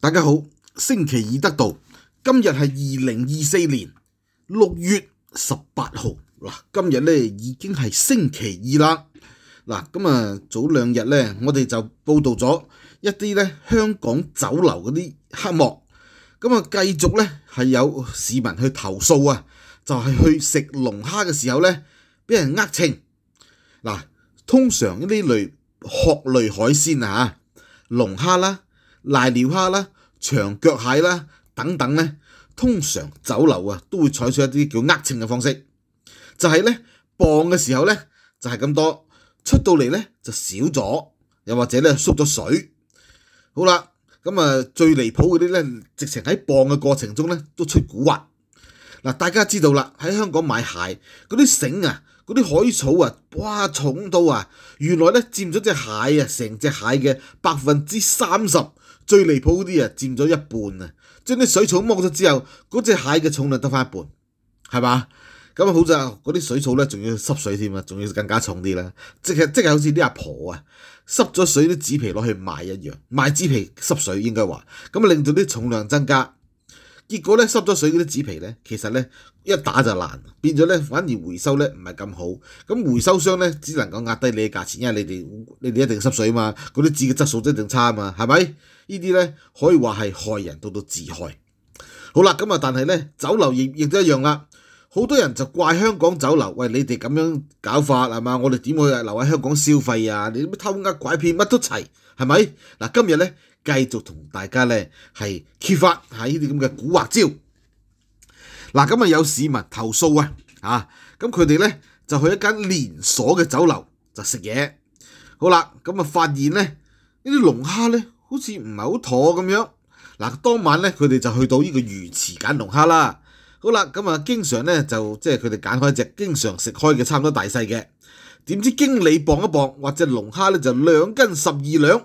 大家好，星期二得到今日系二零二四年六月十八号嗱，今日咧已经系星期二啦嗱，咁啊早两日咧，我哋就报道咗一啲咧香港酒楼嗰啲黑幕，咁啊继续咧系有市民去投诉啊，就系去食龙虾嘅时候咧，俾人呃称，嗱，通常呢类壳类海鲜啊，龙虾啦。泥尿蝦啦、長腳蟹啦等等咧，通常酒楼啊都會採取一啲叫呃称嘅方式，就係咧磅嘅時候咧就係咁多出到嚟咧就少咗，又或者咧縮咗水。好啦，咁啊最離譜嗰啲咧，直情喺磅嘅過程中咧都出古惑嗱。大家知道啦，喺香港買蟹嗰啲繩啊、嗰啲海草啊，哇重到啊，原來咧佔咗只蟹啊成只蟹嘅百分之三十。最離譜嗰啲啊，佔咗一半啊！將啲水草剝咗之後，嗰隻蟹嘅重量得翻一半，係嘛？咁好在嗰啲水草咧，仲要濕水添啊，仲要更加重啲啦！即係即係好似啲阿婆啊，濕咗水啲紙皮攞去賣一樣，賣紙皮濕水應該話，咁令到啲重量增加。結果咧濕咗水嗰啲紙皮咧，其實咧一打就爛，變咗咧反而回收咧唔係咁好。咁回收商咧只能夠壓低你嘅價錢，因為你哋你哋一定濕水啊嘛，嗰啲紙嘅質素一定差啊嘛，係咪？呢啲咧可以話係害人到到自害。好啦，咁啊，但係咧酒樓亦亦都一樣啦。好多人就怪香港酒樓，喂你哋咁樣搞法係嘛？我哋點去留喺香港消費啊？你啲偷呃拐騙乜都齊，係咪？嗱，今日咧。繼續同大家咧係揭發喺呢啲咁嘅古惑招。嗱，咁啊有市民投訴啊，啊，咁佢哋咧就去一間連鎖嘅酒樓就食嘢。好啦，咁啊發現咧呢啲龍蝦咧好似唔係好妥咁樣。嗱，當晚咧佢哋就去到呢個魚池揀龍蝦啦。好啦，咁啊經常咧就即係佢哋揀開只經常食開嘅差唔多大細嘅。點知經理磅一磅，或者龍蝦咧就兩斤十二兩。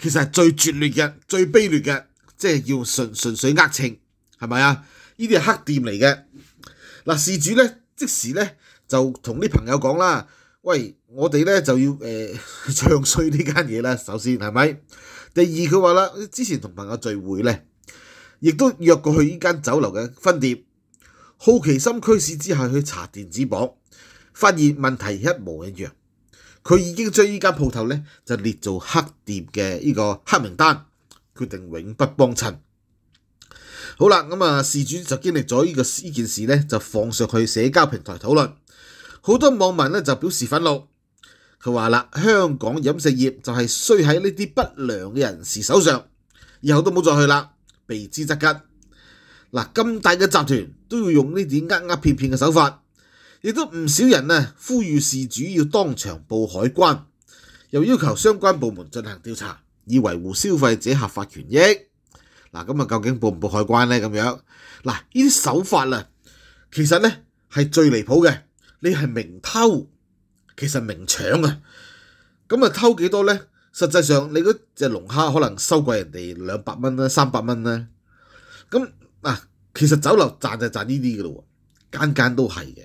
其實係最絕劣嘅、最卑劣嘅，即係要純純粹呃稱，係咪啊？呢啲係黑店嚟嘅。嗱事主咧，即時咧就同啲朋友講啦：，喂，我哋咧就要誒 唱衰呢間嘢啦，首先係咪？第二佢話啦，之前同朋友聚會咧，亦都約過去呢間酒樓嘅分店，好奇心驅使之下去查電子榜，發現問題一模一樣。佢已經將呢間鋪頭咧就列做黑店嘅呢個黑名單，決定永不幫襯。好啦，咁啊事主就經歷咗呢個呢件事咧，就放上去社交平台討論。好多網民咧就表示憤怒，佢話啦：香港飲食業就係衰喺呢啲不良嘅人士手上，以後都冇再去啦，避之則吉。嗱，咁大嘅集團都要用呢啲呃呃騙騙嘅手法。亦都唔少人呢，呼吁事主要当场报海关，又要求相关部门进行调查，以维护消费者合法权益。嗱，咁啊，究竟报唔报海关呢？咁样嗱，呢啲手法啊，其实呢系最离谱嘅。你系明偷，其实明抢啊。咁啊，偷几多呢？实际上你嗰只龙虾可能收贵人哋两百蚊啦，三百蚊啦。咁嗱，其实酒楼赚就赚呢啲噶咯，间间都系嘅。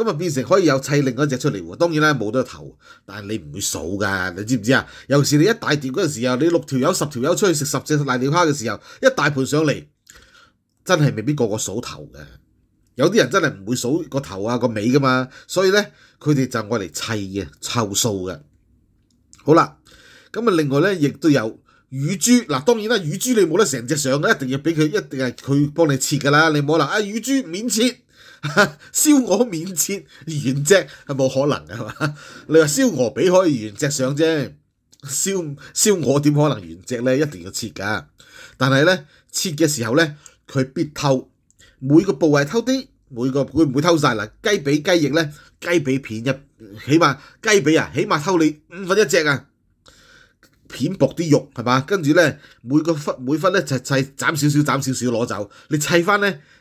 咁啊變成可以有砌另一隻出嚟喎，當然啦冇得頭，但係你唔會數噶，你知唔知啊？尤其是你一大碟嗰陣時候，你六條友十條友出去食十隻大尿蝦嘅時候，一大盤上嚟，真係未必個個數頭嘅。有啲人真係唔會數個頭啊個尾噶嘛，所以呢，佢哋就愛嚟砌嘅，湊數嘅。好啦，咁啊另外呢，亦都有乳豬嗱，當然啦乳豬你冇得成隻上嘅，一定要俾佢一定係佢幫你切噶啦，你冇好啦啊乳珠免切。烧 鹅面切原只系冇可能嘅系嘛？你话烧鹅髀可以原只上啫，烧烧鹅点可能原只咧？一定要切噶。但系咧切嘅时候咧，佢必偷每个部位偷啲，每个佢唔会偷晒嗱。鸡髀鸡翼咧，鸡髀片，起码鸡髀啊，起码偷你五分一只啊，片薄啲肉系嘛？跟住咧，每个忽每分咧就砌斩少少，斩少少攞走，你砌翻咧。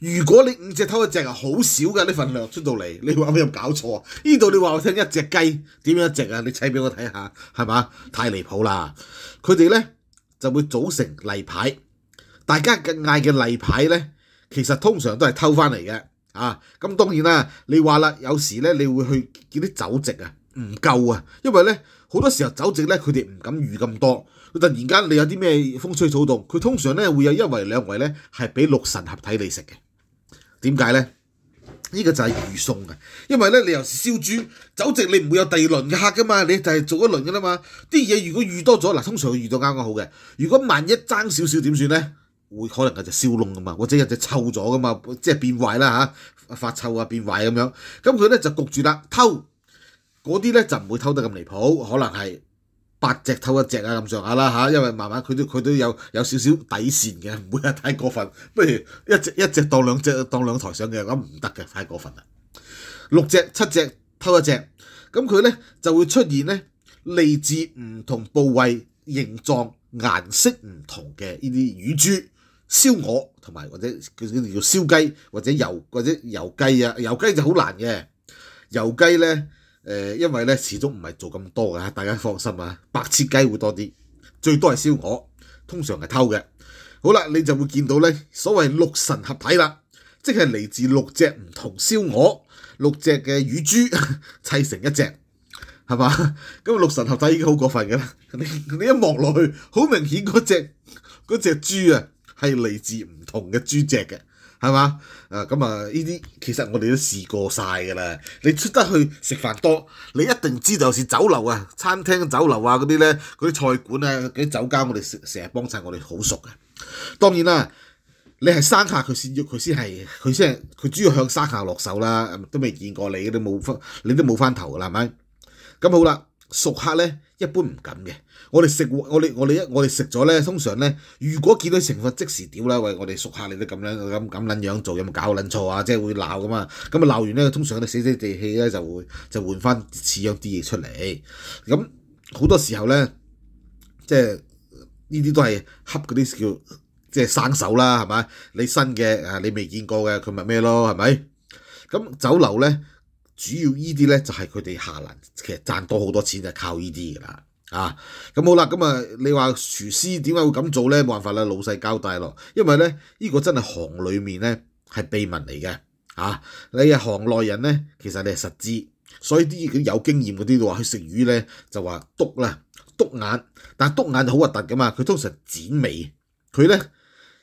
如果你五隻偷一隻啊，好少噶呢份量出到嚟，你話我有搞錯啊？呢度你話我聽一隻雞點一隻啊？你砌俾我睇下，係嘛？太離譜啦！佢哋咧就會組成例牌，大家嗌嘅例牌咧，其實通常都係偷翻嚟嘅啊。咁當然啦，你話啦，有時咧你會去見啲酒席啊，唔夠啊，因為咧好多時候酒席咧佢哋唔敢預咁多，佢突然間你有啲咩風吹草動，佢通常咧會有一圍兩圍咧係俾六神合體你食嘅。点解咧？呢个就系预送嘅，因为咧，你又是烧猪，酒席你唔会有第二轮嘅客噶嘛，你就系做一轮噶啦嘛。啲嘢如果遇多咗嗱，通常会遇到啱啱好嘅。如果万一争少少点算咧，会可能係只烧窿噶嘛，或者有只臭咗噶嘛，即系变坏啦吓，发臭啊，变坏咁样。咁佢咧就焗住啦，偷嗰啲咧就唔会偷得咁离谱，可能系。八隻偷一隻啊咁上下啦嚇，因為慢慢佢都佢都有有少少底線嘅，唔會係太過分。不如一隻一隻當兩隻，當兩台上嘅咁唔得嘅，太過分啦。六隻七隻偷一隻，咁佢咧就會出現咧，嚟自唔同部位、形狀、顏色唔同嘅呢啲魚豬、燒鵝同埋或者叫呢條叫燒雞或者油或者油雞啊，油雞就好難嘅，油雞咧。誒，因為咧，始終唔係做咁多嘅，大家放心啊。白切雞會多啲，最多係燒鵝，通常係偷嘅。好啦，你就會見到咧所謂六神合體啦，即係嚟自六隻唔同燒鵝、六隻嘅乳豬 砌成一隻，係嘛？咁六神合體已經好過分嘅啦，你你一望落去，好明顯嗰隻嗰豬啊，係嚟自唔同嘅豬隻嘅。系嘛？啊咁啊！呢啲其實我哋都試過晒㗎啦。你出得去食飯多，你一定知道是酒樓啊、餐廳、酒樓啊嗰啲咧、嗰啲菜館啊、嗰啲酒家，我哋成成日幫襯，我哋好熟嘅。當然啦，你係山下佢先要，佢先係佢先係佢主要向山下落手啦，都未見過你，都冇翻，你都冇翻頭啦，係咪？咁好啦。熟客咧一般唔敢嘅，我哋食我哋我哋一我哋食咗咧，通常咧如果見到成分即時屌啦，喂我哋熟客你都咁樣咁咁撚樣做，有冇搞撚錯啊？即係會鬧噶嘛，咁啊鬧完咧，通常佢死死地氣咧就會就換翻似樣啲嘢出嚟，咁好多時候咧即係呢啲都係恰嗰啲叫即係生手啦，係咪？你新嘅你未見過嘅佢咪咩咯係咪？咁酒樓咧。主要呢啲咧就係佢哋下欄其實賺多好多錢就靠呢啲噶啦，啊咁好啦，咁啊你話廚師點解會咁做咧？冇辦法啦，老細交代咯。因為咧呢個真係行裡面咧係秘聞嚟嘅，啊你係行內人咧，其實你係實知，所以啲有經驗嗰啲都話去食魚咧就話篤啦篤眼，但係篤眼就好核突噶嘛。佢通常剪尾，佢咧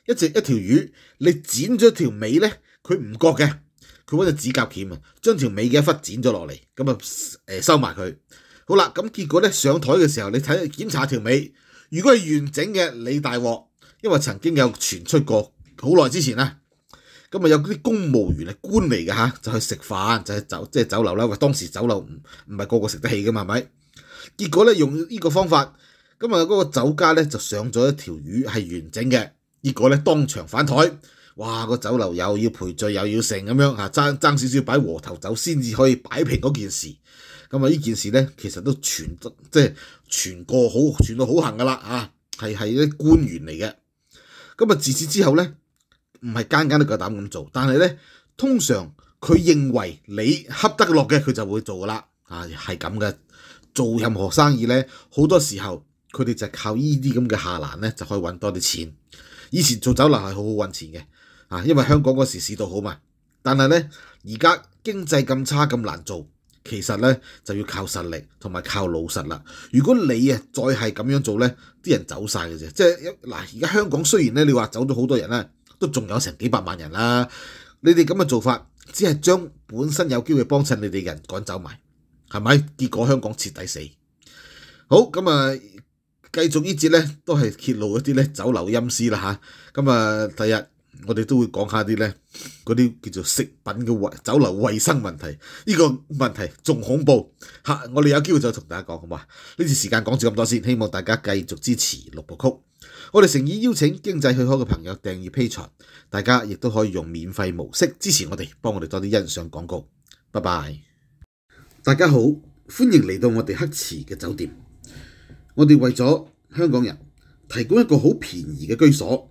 一隻一條魚，你剪咗條尾咧，佢唔覺嘅。佢揾只指甲鉗啊，將條尾嘅一忽剪咗落嚟，咁啊收埋佢。好啦，咁結果咧上台嘅時候，你睇檢查條尾，如果係完整嘅，你大鑊，因為曾經有傳出過好耐之前啦，咁啊有啲公務員啊官嚟嘅嚇，就去食飯就去酒即係酒樓啦，喂，當時酒樓唔唔係個個食得起噶嘛，係咪？結果咧用呢個方法，咁啊嗰個酒家咧就上咗一條魚係完整嘅，結果咧當場反台。哇！個酒樓又要賠罪又要成咁樣啊，爭爭少少擺和頭酒先至可以擺平嗰件事。咁啊，呢件事咧其實都傳得即係傳個好傳到好行噶啦啊，係係啲官員嚟嘅。咁啊，自此之後咧，唔係間間都夠膽咁做，但係咧，通常佢認為你恰得落嘅，佢就會做噶啦啊，係咁嘅。做任何生意咧，好多時候佢哋就係靠呢啲咁嘅下欄咧，就可以揾多啲錢。以前做酒樓係好好揾錢嘅。啊，因為香港嗰時市道好嘛，但係咧而家經濟咁差咁難做，其實咧就要靠實力同埋靠老實啦。如果你啊再係咁樣做咧，啲人走晒嘅啫。即係嗱，而家香港雖然咧，你話走咗好多人啦，都仲有成幾百萬人啦。你哋咁嘅做法，只係將本身有機會幫襯你哋人趕走埋，係咪？結果香港徹底死。好咁啊，繼續呢節咧都係揭露一啲咧走流陰私啦吓。咁啊，第日。我哋都會講下啲咧，嗰啲叫做食品嘅衞酒樓衞生問題，呢個問題仲恐怖嚇！我哋有機會再同大家講，好嘛？呢次時間講住咁多先，希望大家繼續支持六部曲。我哋誠意邀請經濟許可嘅朋友訂義批存，大家亦都可以用免費模式支持我哋，幫我哋多啲欣賞廣告。拜拜！大家好，歡迎嚟到我哋黑池嘅酒店。我哋為咗香港人提供一個好便宜嘅居所。